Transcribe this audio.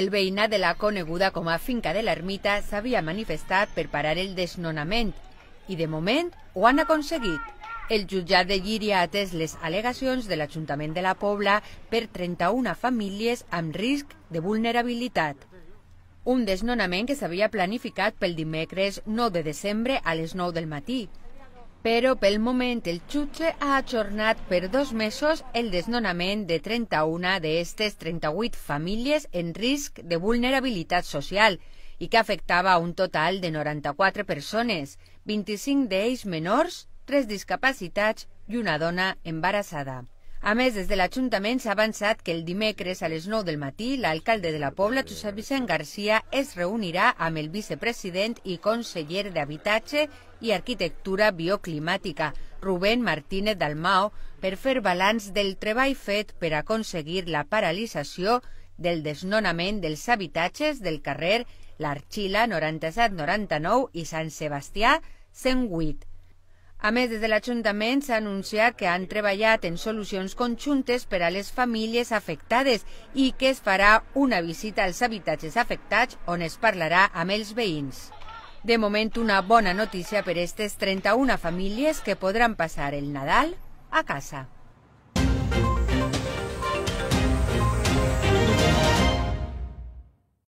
El veïnat de la coneguda com a finca de l'ermita s'havia manifestat per parar el desnonament i de moment ho han aconseguit. El jutjat de Llíria ha atès les al·legacions de l'Ajuntament de la Pobla per 31 famílies amb risc de vulnerabilitat. Un desnonament que s'havia planificat pel dimecres 9 de desembre a les 9 del matí però pel moment el jutge ha ajornat per dos mesos el desnonament de 31 d'aquestes 38 famílies en risc de vulnerabilitat social i que afectava un total de 94 persones, 25 d'ells menors, 3 discapacitats i una dona embarassada. A més, des de l'Ajuntament s'ha avançat que el dimecres a les 9 del matí l'alcalde de la Pobla, Josep Vicent Garcia, es reunirà amb el vicepresident i conseller d'Habitatge i Arquitectura Bioclimàtica, Rubén Martínez Dalmao, per fer balanç del treball fet per aconseguir la paralització del desnonament dels habitatges del carrer l'Arxila 97-99 i Sant Sebastià 108 a més, des de l'Ajuntament s'ha anunciat que han treballat en solucions conjuntes per a les famílies afectades i que es farà una visita als habitatges afectats on es parlarà amb els veïns. De moment, una bona notícia per a aquestes 31 famílies que podran passar el Nadal a casa.